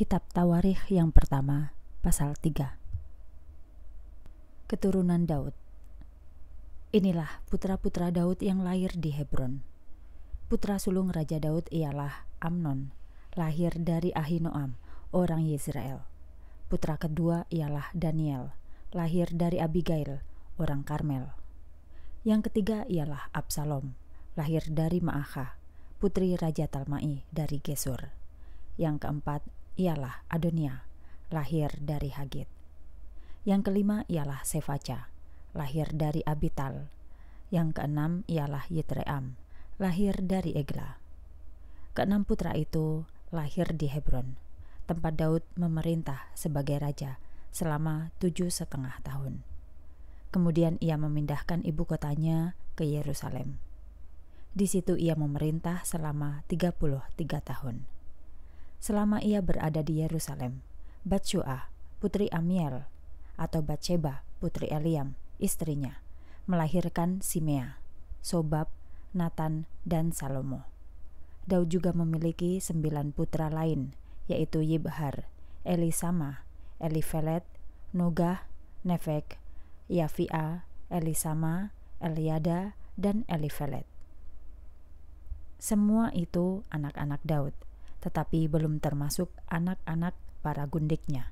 Kitab Tawarikh yang pertama, pasal 3. Keturunan Daud. Inilah putra-putra Daud yang lahir di Hebron. Putra sulung Raja Daud ialah Amnon, lahir dari Ahinoam, orang Yisrael. Putra kedua ialah Daniel, lahir dari Abigail, orang Karmel. Yang ketiga ialah Absalom, lahir dari Ma'akah, putri Raja Talmai dari Gesur. Yang keempat ialah Adonia, lahir dari Hagit. Yang kelima ialah Sefaca, lahir dari Abital. Yang keenam ialah Yitream, lahir dari Egla. Keenam putra itu lahir di Hebron, tempat Daud memerintah sebagai raja selama tujuh setengah tahun. Kemudian ia memindahkan ibu kotanya ke Yerusalem. Di situ ia memerintah selama 33 tahun selama ia berada di Yerusalem. Batsua, putri Amiel, atau Batseba, putri Eliam, istrinya, melahirkan Simea, Sobab, Nathan, dan Salomo. Daud juga memiliki sembilan putra lain, yaitu Yibhar, Elisama, Elifelet, Nogah, Nefek, Yafia, Elisama, Eliada, dan Elifelet. Semua itu anak-anak Daud – tetapi belum termasuk anak-anak para gundiknya.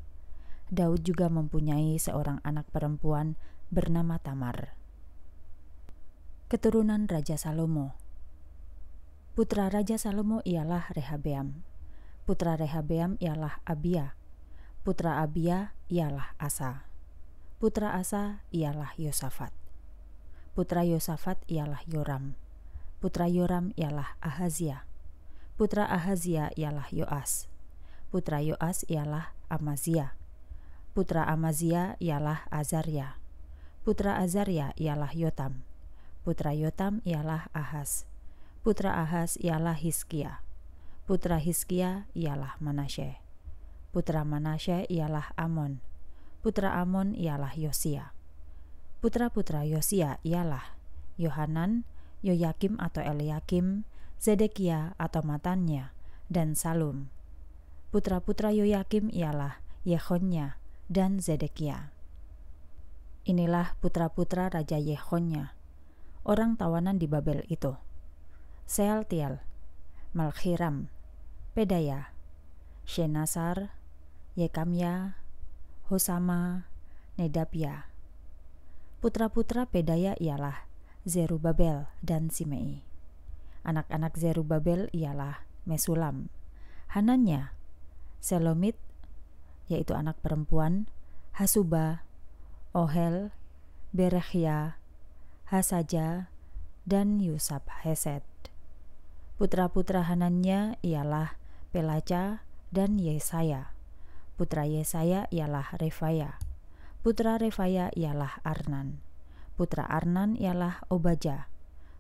Daud juga mempunyai seorang anak perempuan bernama Tamar. Keturunan Raja Salomo Putra Raja Salomo ialah Rehabeam. Putra Rehabeam ialah Abia. Putra Abia ialah Asa. Putra Asa ialah Yosafat. Putra Yosafat ialah Yoram. Putra Yoram ialah Ahaziah. Putra Ahazia ialah Yoas. Putra Yoas ialah Amazia. Putra Amazia ialah Azaria. Putra Azaria ialah Yotam. Putra Yotam ialah Ahaz. Putra Ahaz ialah Hiskia. Putra Hiskia ialah Manasye. Putra Manasye ialah Amon. Putra Amon ialah Yosia. Putra-putra Yosia ialah Yohanan, Yoyakim atau Eliakim, Zedekia atau matannya, dan Salum. Putra-putra Yoyakim ialah Yehonya dan Zedekia. Inilah putra-putra Raja Yehonya, orang tawanan di Babel itu. Sealtiel, Malkhiram, Pedaya, Shenasar, Yekamya, Hosama, Nedapya. Putra-putra Pedaya ialah Zerubabel dan Simei. Anak-anak Zerubabel ialah Mesulam, Hananya, Selomit, yaitu anak perempuan, Hasuba, Ohel, Berechia, Hasaja, dan Yusab Hesed. Putra-putra Hanannya ialah Pelaca dan Yesaya. Putra Yesaya ialah Refaya. Putra Refaya ialah Arnan. Putra Arnan ialah Obaja.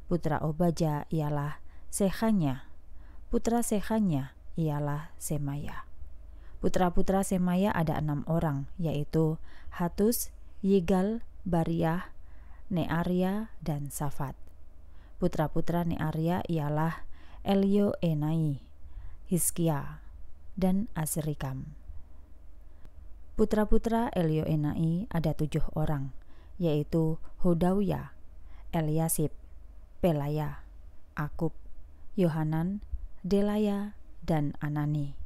Putra Obaja ialah Sehanya. Putra Sehanya ialah Semaya. Putra-putra Semaya ada enam orang, yaitu Hatus, Yigal, Bariah, Nearia, dan Safat. Putra-putra Nearia ialah Elio Enai, Hiskia, dan Asrikam. Putra-putra Elio Enai ada tujuh orang, yaitu Hodawya, Eliasib, Pelaya, Akub, Yohanan, Delaya, dan Anani.